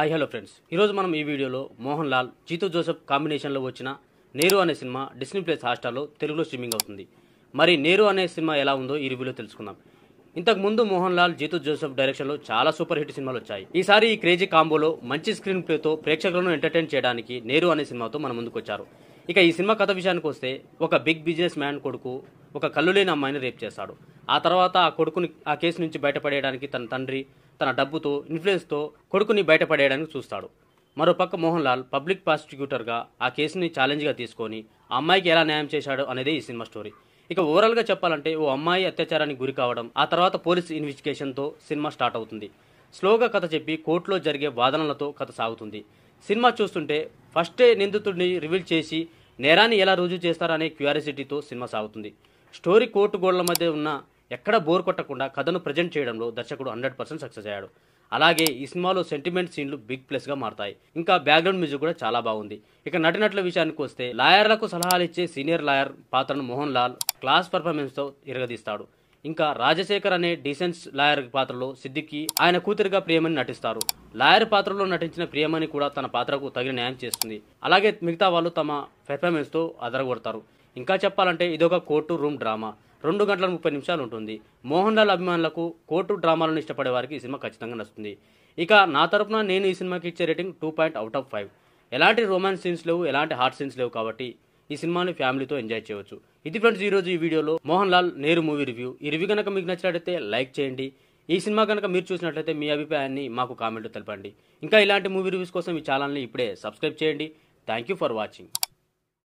hi hello friends ఈరోజు మనం ఈ వీడియోలో మోహన్ లాల్ జీతు జోసెఫ్ కాంబినేషన్లో వచ్చిన నేరు అనే సినిమా డిస్నీ ప్లేస్ హాస్టార్లో తెలుగులో స్ట్రీమింగ్ అవుతుంది మరి నేరు అనే సినిమా ఎలా ఉందో ఈ రివ్యూలో తెలుసుకుందాం ఇంతకు ముందు మోహన్ లాల్ జీతు జోసెఫ్ డైరెక్షన్లో చాలా సూపర్ హిట్ సినిమాలు వచ్చాయి ఈసారి ఈ క్రేజీ కాంబోలో మంచి స్క్రీన్ ప్లేతో ప్రేక్షకులను ఎంటర్టైన్ చేయడానికి నేరు అనే సినిమాతో మన ముందుకు వచ్చారు ఇక ఈ సినిమా కథ విషయానికి వస్తే ఒక బిగ్ బిజినెస్ మ్యాన్ కొడుకు ఒక కళ్ళు లేని అమ్మాయిని రేప్ చేస్తాడు ఆ తర్వాత ఆ కొడుకుని ఆ కేసు నుంచి బయటపడేయడానికి తన తండ్రి తన డబ్బుతో ఇన్ఫ్లుయెన్స్తో కొడుకుని బయటపడేయడానికి చూస్తాడు మరోపక్క మోహన్ లాల్ పబ్లిక్ ప్రాసిక్యూటర్గా ఆ కేసుని ఛాలెంజ్గా తీసుకొని ఆ అమ్మాయికి ఎలా న్యాయం చేశాడు అనేది ఈ సినిమా స్టోరీ ఇక ఓవరాల్గా చెప్పాలంటే ఓ అమ్మాయి అత్యాచారానికి గురి కావడం ఆ తర్వాత పోలీస్ ఇన్వెస్టిగేషన్తో సినిమా స్టార్ట్ అవుతుంది స్లోగా కథ చెప్పి కోర్టులో జరిగే వాదనలతో కథ సాగుతుంది సినిమా చూస్తుంటే ఫస్టే నిందితుడిని రివీల్ చేసి నేరాన్ని ఎలా రుజువు చేస్తారనే క్యూరియాసిటీతో సినిమా సాగుతుంది స్టోరీ కోర్టు గోడల మధ్య ఉన్న ఎక్కడ బోర్ కొట్టకుండా కథను ప్రజెంట్ చేయడంలో దర్శకుడు హండ్రెడ్ పర్సెంట్ సక్సెస్ అయ్యాడు అలాగే ఈ సినిమాలో సెంటిమెంట్ సీన్లు బిగ్ ప్లస్గా మారుతాయి ఇంకా బ్యాక్గ్రౌండ్ మ్యూజిక్ కూడా చాలా బాగుంది ఇక నటినట్ల విషయానికి వస్తే లాయర్లకు సలహాలు ఇచ్చే సీనియర్ లాయర్ పాత్రను మోహన్ లాల్ క్లాస్ పర్ఫార్మెన్స్తో ఇరగదీస్తాడు ఇంకా రాజశేఖర్ అనే డీసెన్స్ లాయర్ పాత్రలో సిద్దికి ఆయన కూతురిగా ప్రియమని నటిస్తారు లాయర్ పాత్రలో నటించిన ప్రియమని కూడా తన పాత్రకు తగిన న్యాయం చేస్తుంది అలాగే మిగతా వాళ్ళు తమ పెర్ఫార్మెన్స్తో అదరగొడతారు ఇంకా చెప్పాలంటే ఇదొక కోర్టు రూమ్ డ్రామా రెండు గంటల ముప్పై నిమిషాలు ఉంటుంది మోహన్ లాల్ అభిమానులకు కోర్టు డ్రామాలను ఇష్టపడే వారికి ఈ సినిమా ఖచ్చితంగా నచ్చుతుంది ఇక నా తరపున నేను ఈ సినిమాకి ఇచ్చే rating two point out of five ఎలాంటి రొమాన్స్ సీన్స్ లేవు ఎలాంటి హార్ట్ సీన్స్ లేవు కాబట్టి ఈ సినిమాని ఫ్యామిలీతో ఎంజాయ్ చేయవచ్చు ఇది ఫ్రెండ్స్ ఈరోజు ఈ వీడియోలో మోహన్ లాల్ నేరు మూవీ రివ్యూ ఈ రివ్యూ కనుక మీకు నచ్చినట్లయితే లైక్ చేయండి ఈ సినిమా కనుక మీరు చూసినట్లయితే మీ అభిప్రాయాన్ని మాకు కామెంట్ తెలపండి ఇంకా ఇలాంటి మూవీ రివ్యూస్ కోసం ఈ ఛానల్ని ఇప్పుడే సబ్స్క్రైబ్ చేయండి థ్యాంక్ యూ ఫర్ వాచింగ్